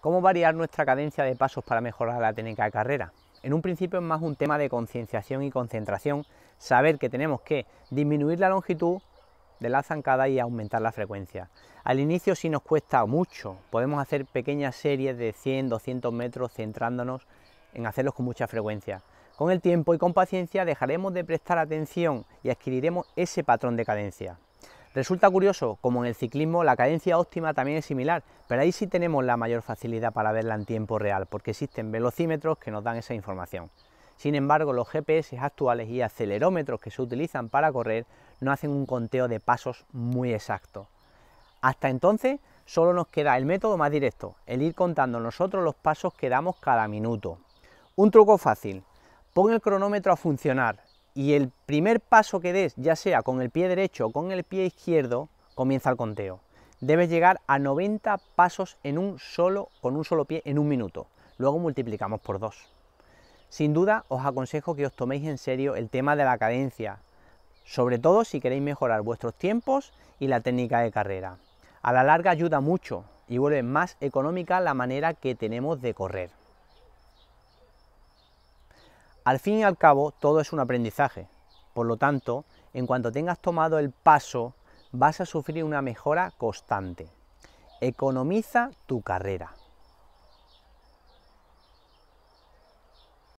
¿Cómo variar nuestra cadencia de pasos para mejorar la técnica de carrera? En un principio es más un tema de concienciación y concentración, saber que tenemos que disminuir la longitud de la zancada y aumentar la frecuencia. Al inicio si nos cuesta mucho, podemos hacer pequeñas series de 100, 200 metros centrándonos en hacerlos con mucha frecuencia. Con el tiempo y con paciencia dejaremos de prestar atención y adquiriremos ese patrón de cadencia. Resulta curioso, como en el ciclismo la cadencia óptima también es similar, pero ahí sí tenemos la mayor facilidad para verla en tiempo real, porque existen velocímetros que nos dan esa información. Sin embargo, los GPS actuales y acelerómetros que se utilizan para correr no hacen un conteo de pasos muy exacto. Hasta entonces, solo nos queda el método más directo, el ir contando nosotros los pasos que damos cada minuto. Un truco fácil, pon el cronómetro a funcionar, y el primer paso que des, ya sea con el pie derecho o con el pie izquierdo, comienza el conteo. Debes llegar a 90 pasos en un solo, con un solo pie en un minuto. Luego multiplicamos por dos. Sin duda os aconsejo que os toméis en serio el tema de la cadencia, sobre todo si queréis mejorar vuestros tiempos y la técnica de carrera. A la larga ayuda mucho y vuelve más económica la manera que tenemos de correr. Al fin y al cabo, todo es un aprendizaje. Por lo tanto, en cuanto tengas tomado el paso, vas a sufrir una mejora constante. Economiza tu carrera.